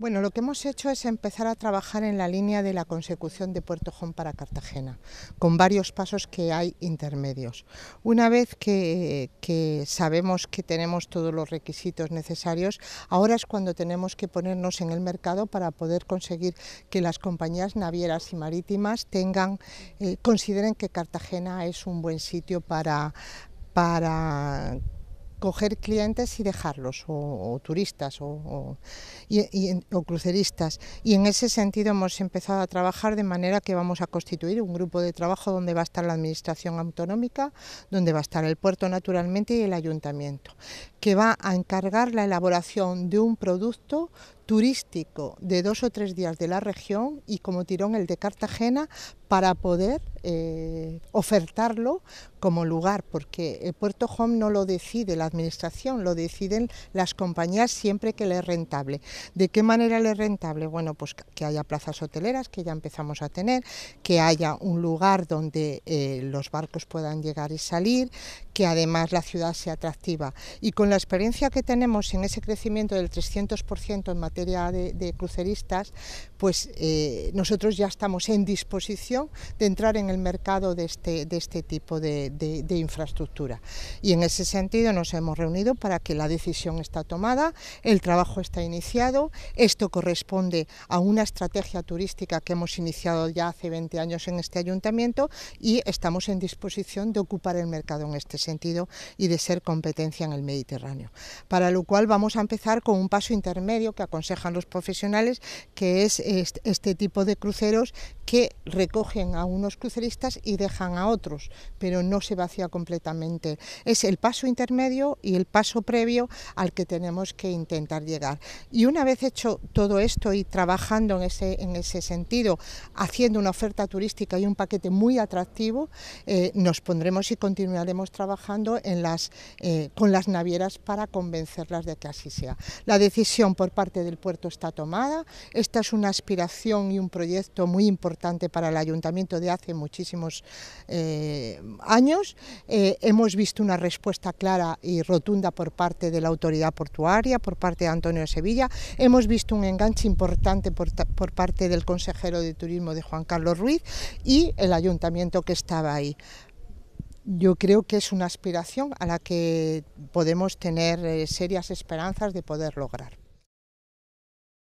Bueno, lo que hemos hecho es empezar a trabajar en la línea de la consecución de Puerto Jón para Cartagena, con varios pasos que hay intermedios. Una vez que, sabemos que tenemos todos los requisitos necesarios, ahora es cuando tenemos que ponernos en el mercado para poder conseguir que las compañías navieras y marítimas tengan, eh, consideren que Cartagena es un buen sitio para, para coger clientes y dejarlos, o, turistas, o, cruceristas. Y en ese sentido hemos empezado a trabajar de manera que vamos a constituir un grupo de trabajo donde va a estar la Administración Autonómica, donde va a estar el puerto naturalmente y el ayuntamiento que va a encargar la elaboración de un producto turístico de dos o tres días de la región y como tirón el de Cartagena para poder eh, ofertarlo como lugar, porque el Puerto Home no lo decide la administración, lo deciden las compañías siempre que le es rentable. ¿De qué manera le es rentable? Bueno, pues que haya plazas hoteleras, que ya empezamos a tener, que haya un lugar donde eh, los barcos puedan llegar y salir, que además la ciudad sea atractiva. Y la experiencia que tenemos en ese crecimiento del 300% en materia de, cruceristas, pues eh, nosotros ya estamos en disposición de entrar en el mercado de este, este tipo de, de infraestructura. Y en ese sentido nos hemos reunido para que la decisión está tomada, el trabajo está iniciado, esto corresponde a una estrategia turística que hemos iniciado ya hace 20 años en este ayuntamiento y estamos en disposición de ocupar el mercado en este sentido y de ser competencia en el Mediterráneo. Para lo cual vamos a empezar con un paso intermedio que aconsejan los profesionales, que es este tipo de cruceros que recogen a unos cruceristas y dejan a otros, pero no se vacía completamente. Es el paso intermedio y el paso previo al que tenemos que intentar llegar. Y una vez hecho todo esto y trabajando en ese, en ese sentido, haciendo una oferta turística y un paquete muy atractivo, eh, nos pondremos y continuaremos trabajando en las, eh, con las navieras para convencerlas de que así sea. La decisión por parte del puerto está tomada, esta es una aspiración y un proyecto muy importante para el ayuntamiento de hace muchísimos eh, años. Eh, hemos visto una respuesta clara y rotunda por parte de la autoridad portuaria, por parte de Antonio Sevilla, hemos visto un enganche importante por parte del consejero de turismo de Juan Carlos Ruiz y el ayuntamiento que estaba ahí yo creo que es una aspiración a la que podemos tener eh, serias esperanzas de poder lograr.